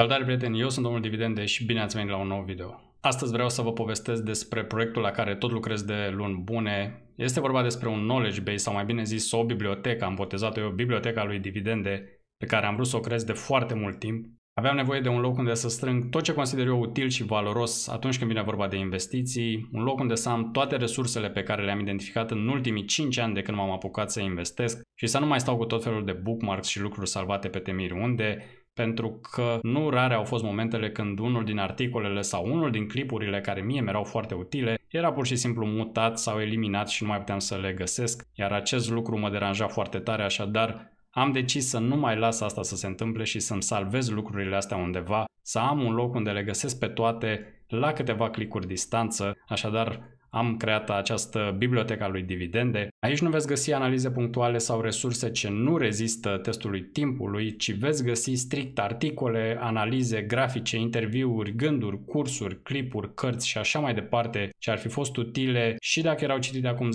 Salutare prieteni, eu sunt domnul Dividende și bine ați venit la un nou video. Astăzi vreau să vă povestesc despre proiectul la care tot lucrez de luni bune. Este vorba despre un knowledge base sau mai bine zis o bibliotecă, am botezat-o eu, biblioteca lui Dividende, pe care am vrut să o creez de foarte mult timp. Aveam nevoie de un loc unde să strâng tot ce consider eu util și valoros atunci când vine vorba de investiții, un loc unde să am toate resursele pe care le-am identificat în ultimii 5 ani de când m-am apucat să investesc și să nu mai stau cu tot felul de bookmarks și lucruri salvate pe temiri unde pentru că nu rare au fost momentele când unul din articolele sau unul din clipurile care mie mi-erau foarte utile era pur și simplu mutat sau eliminat și nu mai puteam să le găsesc, iar acest lucru mă deranja foarte tare, așadar am decis să nu mai las asta să se întâmple și să-mi salvez lucrurile astea undeva, să am un loc unde le găsesc pe toate la câteva clicuri distanță, așadar am creat această biblioteca lui dividende. Aici nu veți găsi analize punctuale sau resurse ce nu rezistă testului timpului, ci veți găsi strict articole, analize, grafice, interviuri, gânduri, cursuri, clipuri, cărți și așa mai departe, ce ar fi fost utile și dacă erau citite acum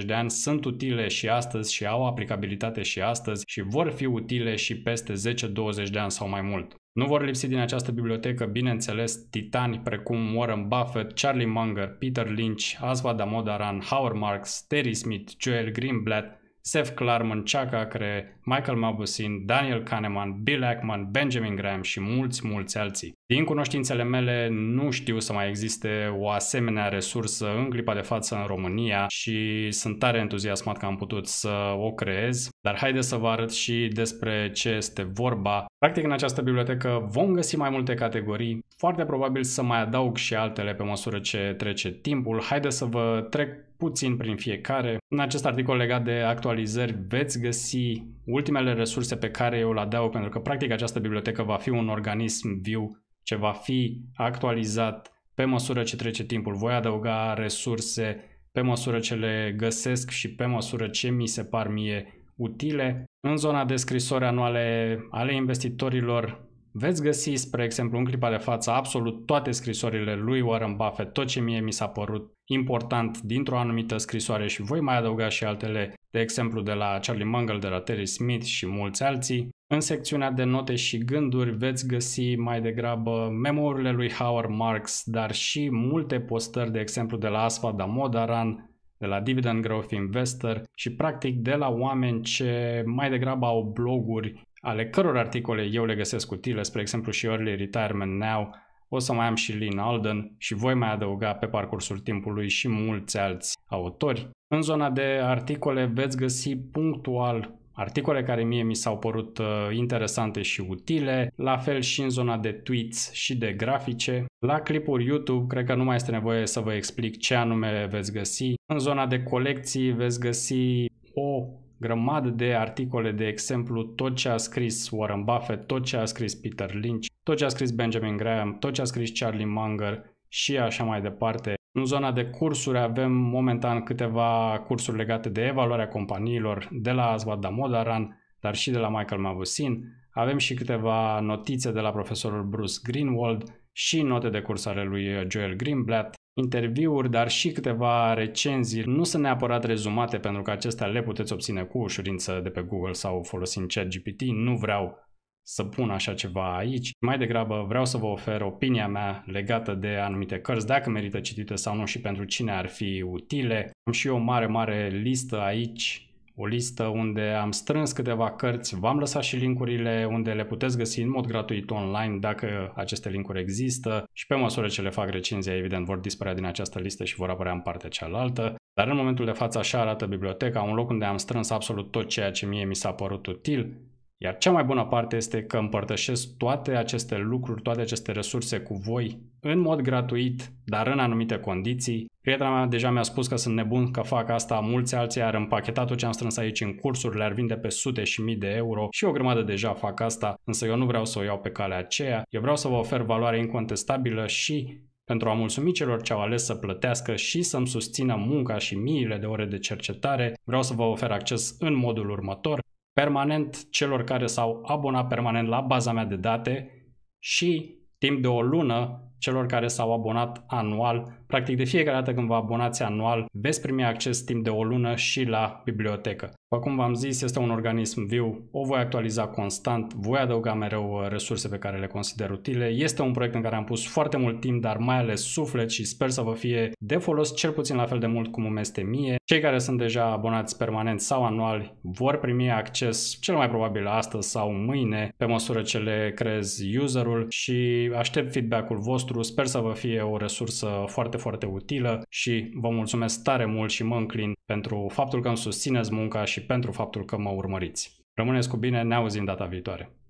10-20 de ani, sunt utile și astăzi și au aplicabilitate și astăzi și vor fi utile și peste 10-20 de ani sau mai mult. Nu vor lipsi din această bibliotecă, bineînțeles, titani precum Warren Buffett, Charlie Munger, Peter Lynch, Aswad Damodaran, Howard Marks, Terry Smith, Joel Greenblatt, Seth Klarman, Chaka Acre, Michael Mabusin, Daniel Kahneman, Bill Ackman, Benjamin Graham și mulți, mulți alții. Din cunoștințele mele, nu știu să mai existe o asemenea resursă în clipa de față în România și sunt tare entuziasmat că am putut să o creez, dar haideți să vă arăt și despre ce este vorba. Practic, în această bibliotecă vom găsi mai multe categorii, foarte probabil să mai adaug și altele pe măsură ce trece timpul. Haideți să vă trec puțin prin fiecare. În acest articol legat de actualizări veți găsi ultimele resurse pe care eu le adaug, pentru că practic această bibliotecă va fi un organism viu ce va fi actualizat pe măsură ce trece timpul. Voi adăuga resurse pe măsură ce le găsesc și pe măsură ce mi se par mie utile. În zona de scrisori anuale ale investitorilor Veți găsi, spre exemplu, în clipa de față absolut toate scrisorile lui Warren Buffett, tot ce mie mi s-a părut important dintr-o anumită scrisoare și voi mai adăuga și altele, de exemplu de la Charlie Mungle, de la Terry Smith și mulți alții. În secțiunea de note și gânduri veți găsi mai degrabă memorile lui Howard Marks, dar și multe postări, de exemplu de la Asfad Damodaran, de la Dividend Growth Investor și practic de la oameni ce mai degrabă au bloguri ale căror articole eu le găsesc utile, spre exemplu și Early Retirement Now, o să mai am și Lynn Alden și voi mai adăuga pe parcursul timpului și mulți alți autori. În zona de articole veți găsi punctual articole care mie mi s-au părut uh, interesante și utile, la fel și în zona de tweets și de grafice. La clipuri YouTube, cred că nu mai este nevoie să vă explic ce anume veți găsi. În zona de colecții veți găsi o grămadă de articole, de exemplu, tot ce a scris Warren Buffett, tot ce a scris Peter Lynch, tot ce a scris Benjamin Graham, tot ce a scris Charlie Munger și așa mai departe. În zona de cursuri avem momentan câteva cursuri legate de evaluarea companiilor de la Zvadda Modaran, dar și de la Michael Mavusin. Avem și câteva notițe de la profesorul Bruce Greenwald și note de curs ale lui Joel Greenblatt interviuri, dar și câteva recenzii. Nu sunt neapărat rezumate pentru că acestea le puteți obține cu ușurință de pe Google sau folosind ChatGPT. Nu vreau să pun așa ceva aici. Mai degrabă vreau să vă ofer opinia mea legată de anumite cărți, dacă merită citite sau nu și pentru cine ar fi utile. Am și o mare, mare listă aici o listă unde am strâns câteva cărți, v-am lăsat și linkurile unde le puteți găsi în mod gratuit online dacă aceste linkuri există și pe măsură ce le fac recenzia evident vor dispărea din această listă și vor apărea în partea cealaltă. Dar în momentul de față așa arată biblioteca, un loc unde am strâns absolut tot ceea ce mie mi s-a părut util, iar cea mai bună parte este că împărtășesc toate aceste lucruri, toate aceste resurse cu voi în mod gratuit, dar în anumite condiții. Prietena mea deja mi-a spus că sunt nebun că fac asta, mulți alții ar împacheta tot ce am strâns aici în cursuri, le-ar vinde pe sute și mii de euro și o grămadă deja fac asta, însă eu nu vreau să o iau pe calea aceea, eu vreau să vă ofer valoare incontestabilă și pentru a mulțumi celor ce au ales să plătească și să-mi susțină munca și miile de ore de cercetare, vreau să vă ofer acces în modul următor permanent celor care s-au abonat permanent la baza mea de date și timp de o lună celor care s-au abonat anual. Practic de fiecare dată când vă abonați anual veți primi acces timp de o lună și la bibliotecă. După cum v-am zis, este un organism viu, o voi actualiza constant, voi adăuga mereu uh, resurse pe care le consider utile. Este un proiect în care am pus foarte mult timp, dar mai ales suflet și sper să vă fie de folos cel puțin la fel de mult cum îmi este mie. Cei care sunt deja abonați permanent sau anual vor primi acces cel mai probabil astăzi sau mâine pe măsură ce le creez userul și aștept feedback-ul vostru nostru. Sper să vă fie o resursă foarte, foarte utilă și vă mulțumesc tare mult și mă înclin pentru faptul că îmi susțineți munca și pentru faptul că mă urmăriți. Rămâneți cu bine, ne auzim data viitoare!